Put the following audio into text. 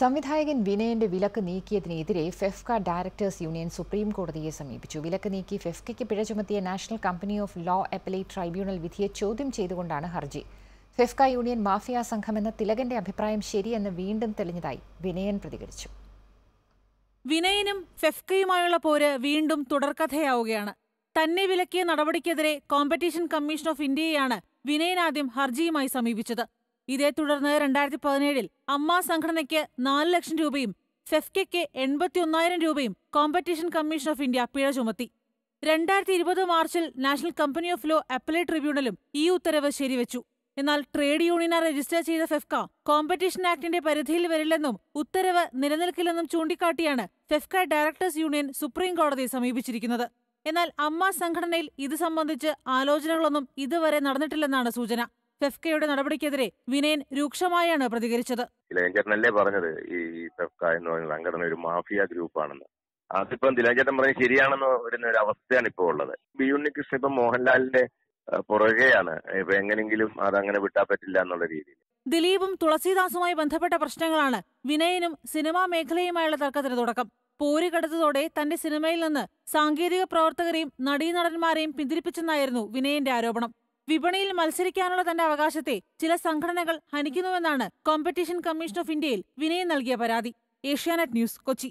സംവിധായകൻ വിനയന്റെ വിലക്ക് നീക്കിയതിനെതിരെ ഫെഫ്ക ഡയറക്ടേഴ്സ് യൂണിയൻ സുപ്രീം കോടതിയെ സമീപിച്ചു വിലക്ക് നീക്കി ഫെഫ്കയ്ക്ക് പിഴ ചുമത്തിയ national company of law appellate tribunal വിധിയെ ചോദ്യം ചെയ്തുകൊണ്ടാണ് ഹർജി ഫെഫ്ക യൂണിയൻ മാഫിയ സംഘമെന്ന തിലകന്റെ അഭിപ്രായം ശരിയെന്ന് വീണ്ടും തെളിഞ്ഞതായി വിനയൻ പ്രതികരിച്ചു വിനയനും ഫെഫ്കയുമായുള്ള പോര് വീണ്ടും തുടർക്കഥയാവുകയാണ് തന്നെ വിലക്കിയ നടപടിക്കെതിരെ കോമ്പറ്റീഷൻ കമ്മീഷൻ ഓഫ് ഇന്ത്യയെയാണ് വിനയൻ ആദ്യം ഹർജിയുമായി സമീപിച്ചത് ഇതേ തുടർന്ന് രണ്ടായിരത്തി പതിനേഴിൽ അമ്മ സംഘടനയ്ക്ക് നാല് ലക്ഷം രൂപയും ഫെഫ്കയ്ക്ക് എൺപത്തിയൊന്നായിരം രൂപയും കോമ്പറ്റീഷൻ കമ്മീഷൻ ഓഫ് ഇന്ത്യ പിഴ ചുമത്തി രണ്ടായിരത്തി ഇരുപത് മാർച്ചിൽ national company of law appellate ട്രിബ്യൂണലും ഈ ഉത്തരവ് ശരിവച്ചു എന്നാൽ ട്രേഡ് യൂണിയനെ രജിസ്റ്റർ ചെയ്ത ഫെഫ്ക കോമ്പറ്റീഷൻ ആക്ടിന്റെ പരിധിയിൽ വരില്ലെന്നും ഉത്തരവ് നിലനിൽക്കില്ലെന്നും ചൂണ്ടിക്കാട്ടിയാണ് ഫെഫ്ക ഡയറക്ടേഴ്സ് യൂണിയൻ സുപ്രീം കോടതിയെ സമീപിച്ചിരിക്കുന്നത് എന്നാൽ അമ്മ സംഘടനയിൽ ഇത് സംബന്ധിച്ച് ആലോചനകളൊന്നും ഇതുവരെ നടന്നിട്ടില്ലെന്നാണ് സൂചന ഫെഫ്കയുടെ നടപടിക്കെതിരെ വിനയൻ രൂക്ഷമായാണ് പ്രതികരിച്ചത് ദിലേഞ്ചേട്ടനല്ലേ പറഞ്ഞത് ഈ ഫെഫ്ക എന്ന് പറയുന്ന സംഘടന ഒരു മാഫിയ ഗ്രൂപ്പാണെന്ന് അതിപ്പം ദിലേഞ്ചേട്ടൻ പറഞ്ഞ ശരിയാണെന്ന് വരുന്ന ഒരു അവസ്ഥയാണ് ഇപ്പോൾ ഉള്ളത് ബി ഉണ്ണികൃഷ്ണൻ ഇപ്പം മോഹൻലാലിന്റെ പുറകെയാണ് ഇപ്പൊ എങ്ങനെങ്കിലും അതങ്ങനെ വിട്ടാൻ പറ്റില്ല എന്നുള്ള രീതിയിൽ ദിലീപും തുളസീദാസുമായി ബന്ധപ്പെട്ട പ്രശ്നങ്ങളാണ് വിനയനും സിനിമാ മേഖലയുമായുള്ള തർക്കത്തിന് തുടക്കം പോരുകടത്തതോടെ തന്റെ സിനിമയിൽ നിന്ന് സാങ്കേതിക പ്രവർത്തകരെയും നടീനടന്മാരെയും പിന്തിരിപ്പിച്ചെന്നായിരുന്നു വിനയന്റെ ആരോപണം വിപണിയിൽ മത്സരിക്കാനുള്ള തന്റെ അവകാശത്തെ ചില സംഘടനകൾ ഹനിക്കുന്നുവെന്നാണ് കോമ്പറ്റീഷൻ കമ്മീഷൻ ഓഫ് ഇന്ത്യയിൽ വിനയം നൽകിയ പരാതി ഏഷ്യാനെറ്റ് ന്യൂസ് കൊച്ചി